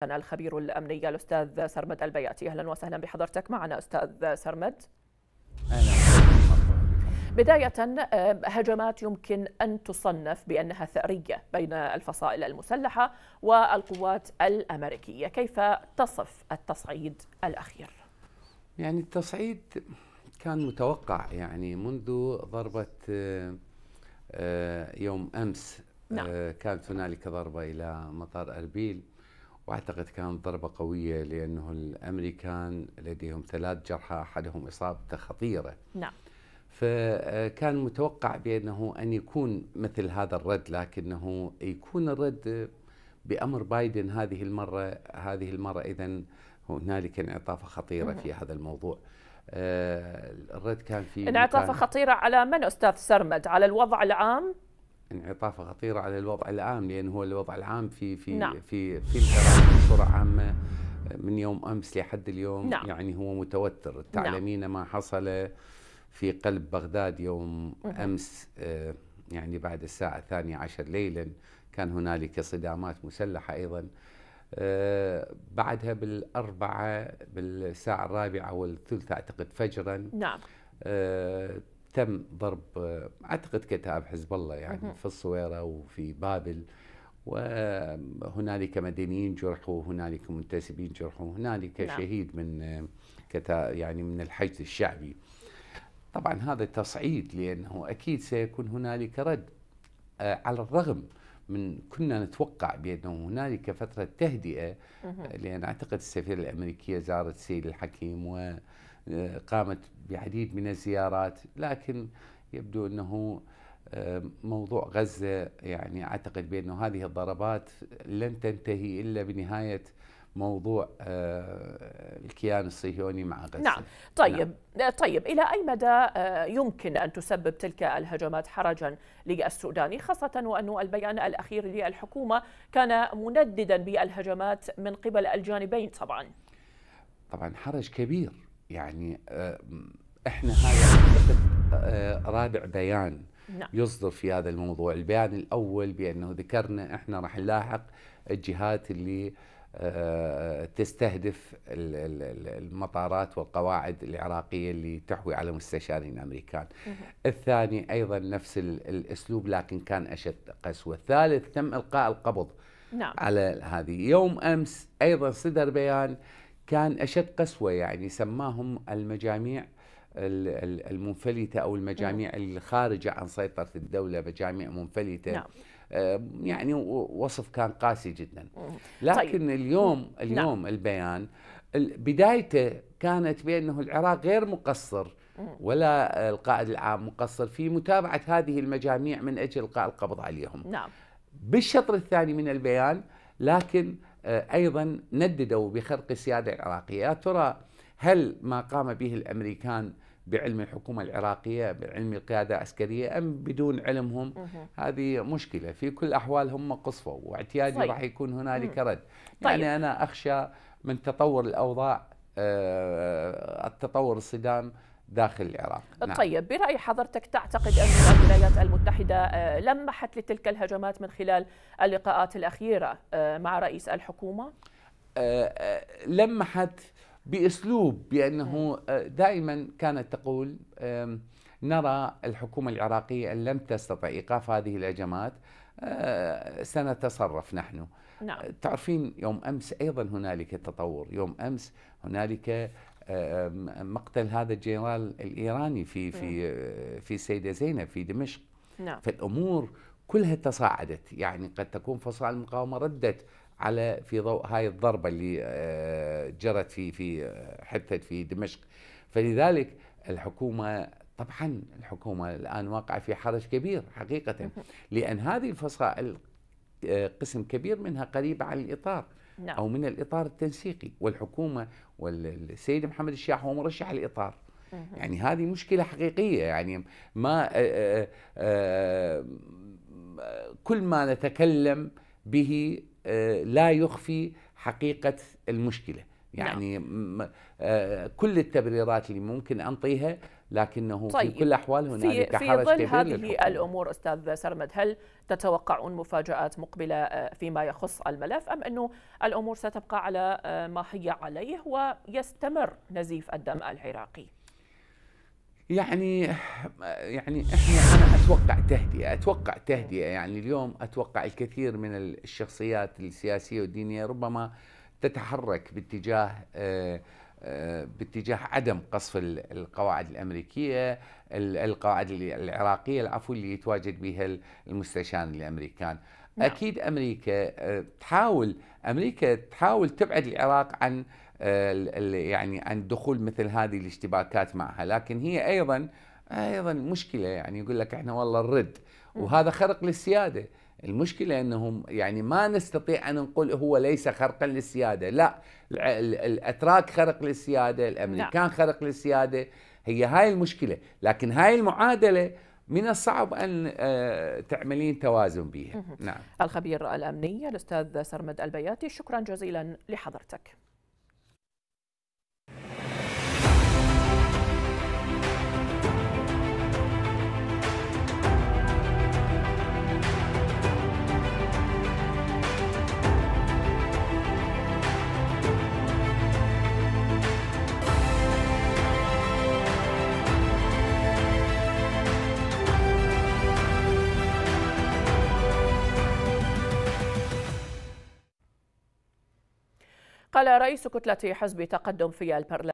كان الخبير الأمني الأستاذ سرمد البياتي أهلا وسهلا بحضرتك معنا أستاذ سرمد أهلا. بداية آه، هجمات يمكن أن تصنف بأنها ثأرية بين الفصائل المسلحة والقوات الأمريكية كيف تصف التصعيد الأخير؟ يعني التصعيد كان متوقع يعني منذ ضربة آه، آه، يوم أمس نعم. كانت هنالك ضربة إلى مطار أربيل واعتقد كانت ضربه قويه لانه الامريكان لديهم ثلاث جرحى احدهم اصابته خطيره نعم فكان متوقع بانه ان يكون مثل هذا الرد لكنه يكون الرد بامر بايدن هذه المره هذه المره اذا هنالك انعطافه خطيره في هذا الموضوع. آه، الرد كان في انعطافه خطيره على من استاذ سرمد؟ على الوضع العام؟ انعطافه خطيره على الوضع العام لان هو الوضع العام في في نعم. في في العراق بصوره عامه من يوم امس لحد اليوم نعم. يعني هو متوتر تعلمين نعم. ما حصل في قلب بغداد يوم مه. امس آه، يعني بعد الساعه الثانيه عشر ليلا كان هنالك صدامات مسلحه ايضا آه، بعدها بالاربعه بالساعه الرابعه والثلث اعتقد فجرا نعم آه، تم ضرب اعتقد كتائب حزب الله يعني في الصويره وفي بابل وهنالك مدنيين جرحوا هنالك منتسبين جرحوا هنالك نعم. شهيد من كتا يعني من الحشد الشعبي طبعا هذا تصعيد لانه اكيد سيكون هنالك رد آه، على الرغم من كنا نتوقع بانه هنالك فتره تهدئه لان اعتقد السفيره الامريكيه زارت سيد الحكيم و قامت بعديد من الزيارات لكن يبدو أنه آه، موضوع غزة يعني أعتقد بانه هذه الضربات لن تنتهي إلا بنهاية موضوع آه، الكيان الصهيوني مع غزة نعم طيب نعم. آه، طيب إلى أي مدى يمكن أن تسبب تلك الهجمات حرجا للسوداني خاصة وأن البيان الأخير للحكومة كان منددا بالهجمات من قبل الجانبين طبعا طبعا حرج كبير يعني آه، احنا هذا آه، رابع بيان نعم. يصدر في هذا الموضوع البيان الأول بأنه ذكرنا إحنا راح نلاحق الجهات اللي آه، تستهدف المطارات والقواعد العراقية اللي تحوي على مستشارين أمريكان الثاني أيضا نفس الأسلوب لكن كان أشد قسوة الثالث تم إلقاء القبض نعم. على هذه يوم أمس أيضا صدر بيان كان أشد قسوة يعني سماهم المجاميع المنفلتة أو المجاميع الخارجة عن سيطرة الدولة مجاميع منفلتة نعم. يعني وصف كان قاسي جدا طيب. لكن طيب. اليوم اليوم نعم. البيان بدايته كانت بأنه العراق غير مقصر ولا القائد العام مقصر في متابعة هذه المجاميع من أجل إلقاء القبض عليهم نعم. بالشطر الثاني من البيان لكن آه، أيضا نددوا بخرق السيادة العراقية ترى هل ما قام به الأمريكان بعلم الحكومة العراقية بعلم القيادة العسكرية أم بدون علمهم هذه مشكلة في كل أحوال هم قصفوا واعتيادي طيب. راح يكون هنالك رد طيب. يعني أنا أخشى من تطور الأوضاع آه، التطور الصدام داخل العراق نعم. طيب برأي حضرتك تعتقد أن الولايات المتحدة آه، لمحت لتلك الهجمات من خلال اللقاءات الأخيرة آه، مع رئيس الحكومة؟ آه، لمحت بأسلوب بأنه نعم. دائما كانت تقول نرى الحكومة العراقية أن لم تستطع إيقاف هذه الهجمات سنتصرف نحن نعم. تعرفين يوم أمس أيضا هنالك تطور يوم أمس هنالك مقتل هذا الجنرال الايراني في في نعم. في السيده زينب في دمشق نعم. فالامور كلها تصاعدت يعني قد تكون فصائل المقاومه ردت على في ضوء هاي الضربه اللي آه، جرت في في آه، حدثت في دمشق فلذلك الحكومه طبعا الحكومه الان واقعه في حرج كبير حقيقه لان هذه الفصائل آه، قسم كبير منها قريب على الاطار نعم. أو من الإطار التنسيقي والحكومة والسيد محمد الشيع هو مرشح الإطار يعني هذه مشكلة حقيقية يعني ما آآ آه، آآ آه، آه، كل ما نتكلم به لا يخفي حقيقة المشكلة نعم. يعني نعم. آه كل التبريرات اللي ممكن انطيها لكنه طيب. في كل الاحوال هنالك في, في ظل هذه للحكومة. الامور استاذ سرمد هل تتوقعون مفاجات مقبله آه، فيما يخص الملف ام انه الامور ستبقى على آه، ما هي عليه ويستمر نزيف الدم العراقي؟ يعني يعني احنا انا اتوقع تهدئه، اتوقع تهدئه يعني اليوم اتوقع الكثير من الشخصيات السياسيه والدينيه ربما آه تتحرك باتجاه آه، آه، باتجاه عدم قصف القواعد الامريكيه القواعد العراقيه العفو اللي يتواجد بها المستشارين الامريكان نعم. اكيد امريكا آه، تحاول امريكا تحاول تبعد العراق عن يعني عن دخول مثل هذه الاشتباكات معها لكن هي ايضا ايضا مشكله يعني يقول لك احنا والله الرد نعم. وهذا خرق للسياده المشكلة أنهم يعني ما نستطيع أن نقول هو ليس خرقا للسيادة لا الأتراك خرق للسيادة الأمريكان لا. نعم. خرق للسيادة هي هاي المشكلة لكن هاي المعادلة من الصعب أن آه، تعملين توازن بها نعم. الخبير الأمني الأستاذ سرمد البياتي شكرا جزيلا لحضرتك قال رئيس كتلة حزب تقدم في البرلمان